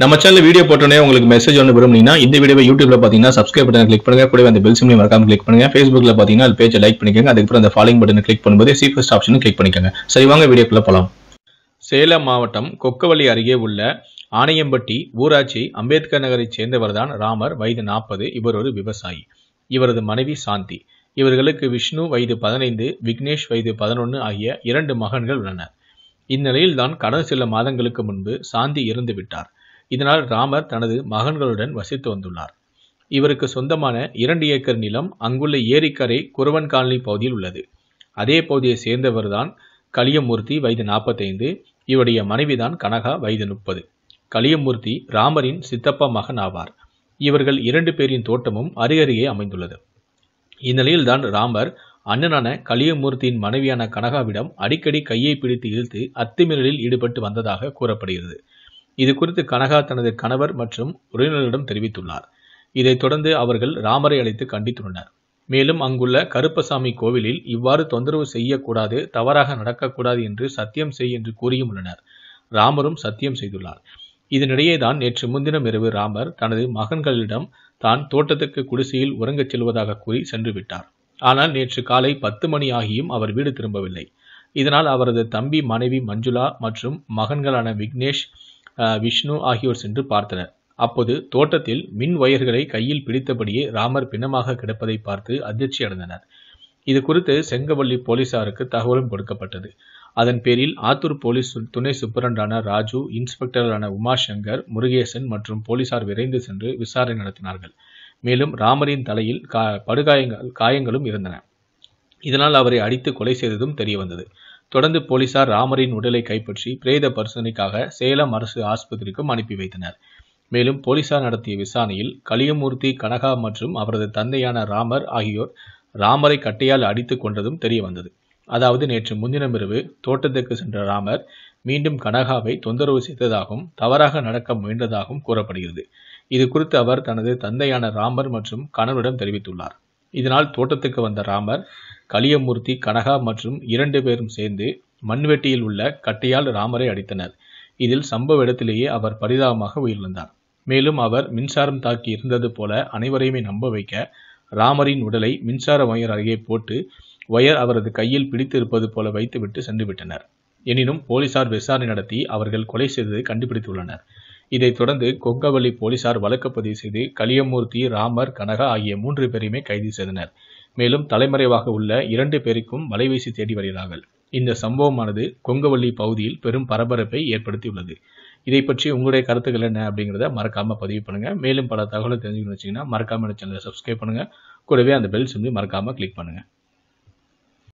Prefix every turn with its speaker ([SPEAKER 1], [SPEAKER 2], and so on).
[SPEAKER 1] நம்ம channel video போட்டோன்னே உங்களுக்கு மெசேஜ் ஒன்று விரும்புனீங்கன்னா இந்த வீடியோ யூடியூப்ல பார்த்தீங்கன்னா சப்ஸ்கிரைப் பட்டன் கிளிக் பண்ணுங்க கூட அந்த பெல் சிம்லையும் மறக்காம கிளிக் பண்ணுங்க ஃபேஸ்புக்ல பார்த்தீங்கன்னா அது பேஜை லைக் பண்ணிக்கோங்க அதுக்கப்புறம் அந்த ஃபாலோ பட்டன் கிளிக் பண்ணும்போது சி ஃபர்ஸ்ட் ஆப்ஷன் கிளிக் பண்ணிக்கோங்க சரி வாங்க வீடியோக்குள்ள போகலாம் சேலம் மாவட்டம் கொக்கவள்ளி அருகே உள்ள ஆணையம்பட்டி ஊராட்சி அம்பேத்கர் நகரைச் சேர்ந்தவர் தான் ராமர் வயது நாற்பது இவர் ஒரு விவசாயி இவரது மனைவி சாந்தி இவர்களுக்கு விஷ்ணு வயது பதினைந்து விக்னேஷ் வயது பதினொன்று ஆகிய இரண்டு மகன்கள் உள்ளனர் இந்நிலையில்தான் கடந்த சில மாதங்களுக்கு முன்பு சாந்தி இறந்து விட்டார் இதனால் ராமர் தனது மகன்களுடன் வசித்து வந்துள்ளார் இவருக்கு சொந்தமான இரண்டு ஏக்கர் நிலம் அங்குள்ள ஏரிக்கரை குறவன் காலனி பகுதியில் உள்ளது அதே பகுதியை சேர்ந்தவர்தான் கலியமூர்த்தி வயது நாற்பத்தைந்து இவருடைய மனைவிதான் கனகா வயது முப்பது கலியமூர்த்தி ராமரின் சித்தப்பா மகன் ஆவார் இவர்கள் இரண்டு பேரின் தோட்டமும் அருகருகே அமைந்துள்ளது இந்நிலையில்தான் ராமர் அண்ணனான கலியமூர்த்தியின் மனைவியான கனகாவிடம் அடிக்கடி கையை பிடித்து இழுத்து அத்துமீறலில் ஈடுபட்டு வந்ததாக கூறப்படுகிறது இது குறித்து கனகா தனது கணவர் மற்றும் உறவினர்களிடம் தெரிவித்துள்ளார் இதைத் தொடர்ந்து அவர்கள் ராமரை அழைத்து கண்டித்துள்ளனர் மேலும் அங்குள்ள கருப்பசாமி கோவிலில் இவ்வாறு தொந்தரவு செய்யக்கூடாது தவறாக நடக்கக்கூடாது என்று சத்தியம் செய் என்று கூறியும் உள்ளனர் ராமரும் சத்தியம் செய்துள்ளார் இதனிடையே தான் நேற்று முன்தினம் இரவு ராமர் தனது மகன்களிடம் தான் தோட்டத்துக்கு குடிசையில் உறங்கச் செல்வதாக கூறி சென்று விட்டார் ஆனால் நேற்று காலை பத்து மணி ஆகியும் அவர் வீடு திரும்பவில்லை இதனால் அவரது தம்பி மனைவி மஞ்சுளா மற்றும் மகன்களான விக்னேஷ் விஷ்ணு ஆகியோர் சென்று பார்த்தனர் அப்போது தோட்டத்தில் மின் வயர்களை கையில் பிடித்தபடியே ராமர் பிணமாக கிடப்பதை பார்த்து அதிர்ச்சி அடைந்தனர் இது குறித்து செங்கவள்ளி போலீசாருக்கு தகவலும் கொடுக்கப்பட்டது அதன் பேரில் ஆத்தூர் போலீஸ் துணை சூப்பரண்டான ராஜு இன்ஸ்பெக்டரான உமாசங்கர் முருகேசன் மற்றும் போலீசார் விரைந்து சென்று விசாரணை நடத்தினார்கள் மேலும் ராமரின் தலையில் கா படுகாயங்கள் காயங்களும் இருந்தன இதனால் அவரை அடித்து கொலை செய்ததும் தெரிய வந்தது தொடர்ந்து போலீசார் ராமரின் உடலை கைப்பற்றி பிரேத பரிசோதனைக்காக சேலம் அரசு ஆஸ்பத்திரிக்கும் அனுப்பி வைத்தனர் மேலும் போலீசார் நடத்திய விசாரணையில் கலியமூர்த்தி கனகா மற்றும் அவரது தந்தையான ராமர் ஆகியோர் ராமரை கட்டையால் அடித்து கொண்டதும் தெரிய வந்தது அதாவது நேற்று முன்தினமிரவு தோட்டத்திற்கு சென்ற ராமர் மீண்டும் கனகாவை தொந்தரவு செய்ததாகவும் தவறாக நடக்க முயன்றதாகவும் கூறப்படுகிறது இது குறித்து அவர் தனது தந்தையான ராமர் மற்றும் கணவரிடம் தெரிவித்துள்ளார் இதனால் தோட்டத்துக்கு வந்த ராமர் கலியமூர்த்தி கனகா மற்றும் இரண்டு பேரும் சேர்ந்து மண்வெட்டியில் உள்ள கட்டையால் ராமரை அடித்தனர் இதில் சம்பவ இடத்திலேயே அவர் பரிதாபமாக உயிரிழந்தார் மேலும் அவர் மின்சாரம் தாக்கி இருந்தது போல அனைவரையுமே நம்ப வைக்க ராமரின் உடலை மின்சார வயர் அருகே போட்டு வயர் அவரது கையில் பிடித்து இருப்பது போல வைத்துவிட்டு சென்றுவிட்டனர் எனினும் போலீசார் விசாரணை நடத்தி அவர்கள் கொலை செய்ததை கண்டுபிடித்துள்ளனர் இதைத் தொடர்ந்து கொங்கவள்ளி போலீசார் வழக்கு பதிவு செய்து கலியமூர்த்தி ராமர் கனகா ஆகிய மூன்று பேரையுமே கைது செய்தனர் மேலும் தலைமறைவாக உள்ள இரண்டு பேருக்கும் வலைவீசி தேடி வருகிறார்கள் இந்த சம்பவமானது கொங்கவள்ளி பகுதியில் பெரும் பரபரப்பை ஏற்படுத்தியுள்ளது இதை பற்றி உங்களுடைய கருத்துக்கள் என்ன அப்படிங்கிறத மறக்காமல் பதிவு பண்ணுங்கள் மேலும் பல தகவலை தெரிஞ்சுக்கணும்னு வச்சிங்கன்னா மறக்காமல் சேனலை சப்ஸ்கிரைப் பண்ணுங்கள் கூடவே அந்த பெல் வந்து மறக்காமல் கிளிக் பண்ணுங்கள்